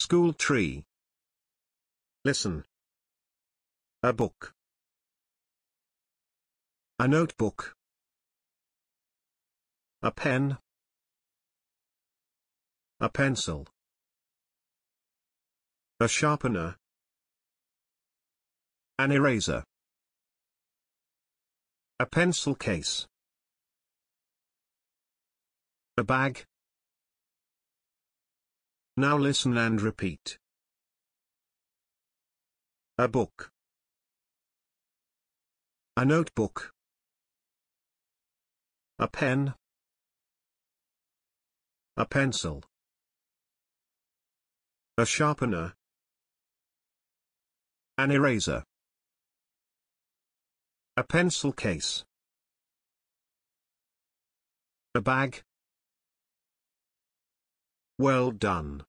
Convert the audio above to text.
School tree. Listen. A book. A notebook. A pen. A pencil. A sharpener. An eraser. A pencil case. A bag. Now listen and repeat. A book. A notebook. A pen. A pencil. A sharpener. An eraser. A pencil case. A bag. Well done.